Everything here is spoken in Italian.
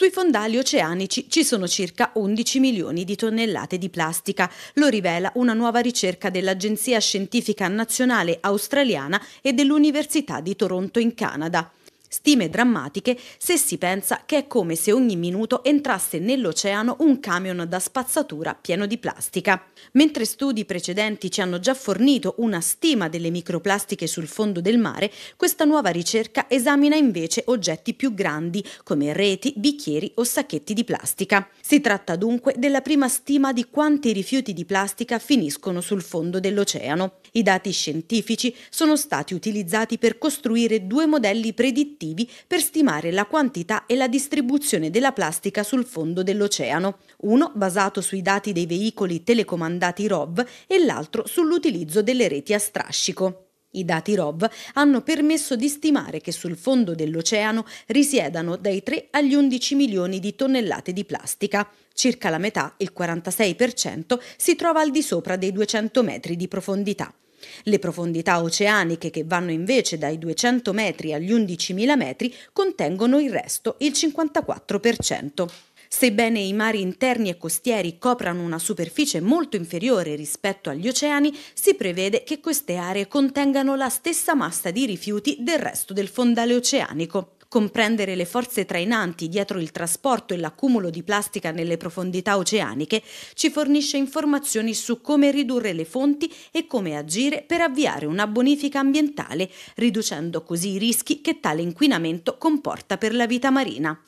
Sui fondali oceanici ci sono circa 11 milioni di tonnellate di plastica, lo rivela una nuova ricerca dell'Agenzia Scientifica Nazionale Australiana e dell'Università di Toronto in Canada. Stime drammatiche se si pensa che è come se ogni minuto entrasse nell'oceano un camion da spazzatura pieno di plastica. Mentre studi precedenti ci hanno già fornito una stima delle microplastiche sul fondo del mare, questa nuova ricerca esamina invece oggetti più grandi come reti, bicchieri o sacchetti di plastica. Si tratta dunque della prima stima di quanti rifiuti di plastica finiscono sul fondo dell'oceano. I dati scientifici sono stati utilizzati per costruire due modelli predittivi obiettivi per stimare la quantità e la distribuzione della plastica sul fondo dell'oceano, uno basato sui dati dei veicoli telecomandati ROV e l'altro sull'utilizzo delle reti a strascico. I dati ROV hanno permesso di stimare che sul fondo dell'oceano risiedano dai 3 agli 11 milioni di tonnellate di plastica. Circa la metà, il 46%, si trova al di sopra dei 200 metri di profondità. Le profondità oceaniche, che vanno invece dai 200 metri agli 11.000 metri, contengono il resto, il 54%. Sebbene i mari interni e costieri coprano una superficie molto inferiore rispetto agli oceani, si prevede che queste aree contengano la stessa massa di rifiuti del resto del fondale oceanico. Comprendere le forze trainanti dietro il trasporto e l'accumulo di plastica nelle profondità oceaniche ci fornisce informazioni su come ridurre le fonti e come agire per avviare una bonifica ambientale, riducendo così i rischi che tale inquinamento comporta per la vita marina.